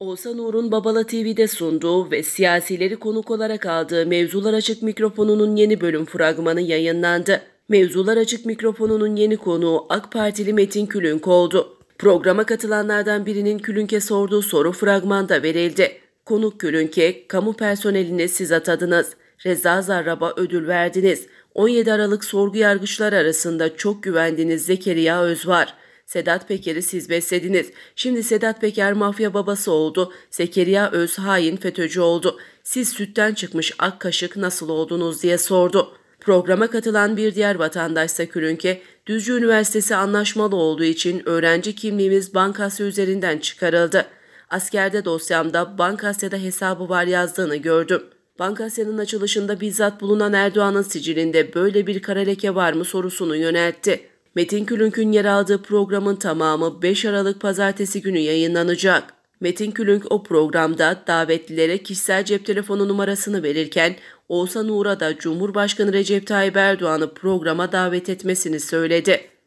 Oğuzhan Uğur'un Babala TV'de sunduğu ve siyasileri konuk olarak aldığı Mevzular Açık Mikrofonu'nun yeni bölüm fragmanı yayınlandı. Mevzular Açık Mikrofonu'nun yeni konuğu AK Partili Metin Külünk oldu. Programa katılanlardan birinin Külünk'e sorduğu soru fragmanda verildi. Konuk Külünk'e kamu personeline siz atadınız. Reza Zarrab'a ödül verdiniz. 17 Aralık sorgu yargıçları arasında çok güvendiğiniz Zekeriya Öz var.'' Sedat Peker'i siz beslediniz. Şimdi Sedat Peker mafya babası oldu. Zekeriya Öz hain FETÖ'cü oldu. Siz sütten çıkmış ak kaşık nasıl oldunuz diye sordu. Programa katılan bir diğer vatandaşsa Külünke, Düzce Üniversitesi anlaşmalı olduğu için öğrenci kimliğimiz bankası üzerinden çıkarıldı. Askerde dosyamda bankasyada hesabı var yazdığını gördüm. Bankasyanın açılışında bizzat bulunan Erdoğan'ın sicilinde böyle bir kara leke var mı sorusunu yöneltti. Metin Külünk'ün yer aldığı programın tamamı 5 Aralık Pazartesi günü yayınlanacak. Metin Külünk o programda davetlilere kişisel cep telefonu numarasını verirken Oğuzhan Uğur'a da Cumhurbaşkanı Recep Tayyip Erdoğan'ı programa davet etmesini söyledi.